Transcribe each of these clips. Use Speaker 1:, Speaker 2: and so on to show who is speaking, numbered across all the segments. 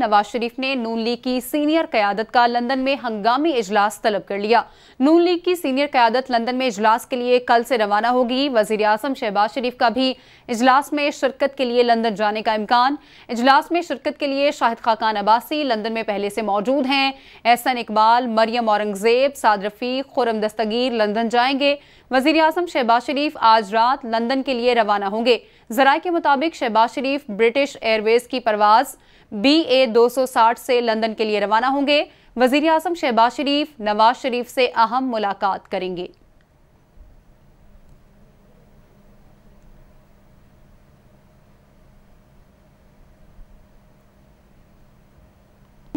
Speaker 1: नवाज शरीफ ने नून लीग की सीनियर क्यादत का लंदन में हंगामी इजलास तलब कर लिया नून लीग की सीनियर क्यादत लंदन में इजलास के लिए कल से रवाना होगी वजीर अजम शहबाज शरीफ का भी इजलास में शिरकत के लिए लंदन जाने का इम्कान इजलास में शिरकत के लिए शाहिद खाकान अब्बासी लंदन में पहले से मौजूद हैं एहसन इकबाल मरियम औरंगजेब साद रफीक खुरम दस्तगीर लंदन जाएंगे वजीर अजम शहबाज शरीफ आज रात लंदन के लिए रवाना होंगे जराये के मुताबिक शहबाज शरीफ ब्रिटिश एयरवेज की परवाज़ बी ए दो से लंदन के लिए रवाना होंगे वजीर अजम शहबाज शरीफ नवाज शरीफ से अहम मुलाकात करेंगे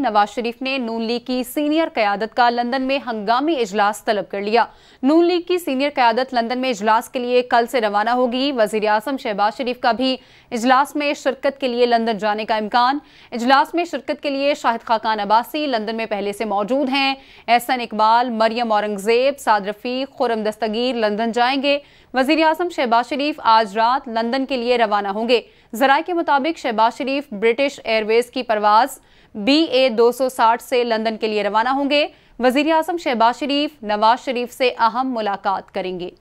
Speaker 1: नवाज शरीफ ने नून लीग की सीनियर क्यादत का लंदन में हंगामी इजलास तलब कर लिया नून लीग की सीनियर क्यादत लंदन में इजलास के लिए कल से रवाना होगी वजीर अजम शहबाज शरीफ का भी इजलास में शिरकत के लिए लंदन जाने का इम्कान इजलास में शिरकत के लिए शाहिद खाकान अब्बासी लंदन में पहले से मौजूद हैं एहसन इकबाल मरियम औरंगजेब साद रफीक खुरम दस्तगीर लंदन जाएंगे वजीर अजम शहबाज शरीफ आज रात लंदन के लिए रवाना होंगे जराये के मुताबिक शहबाज शरीफ ब्रिटिश एयरवेज की परवाज़ बी ए दो से लंदन के लिए रवाना होंगे वजीर अजम शहबाज शरीफ नवाज शरीफ से अहम मुलाकात करेंगे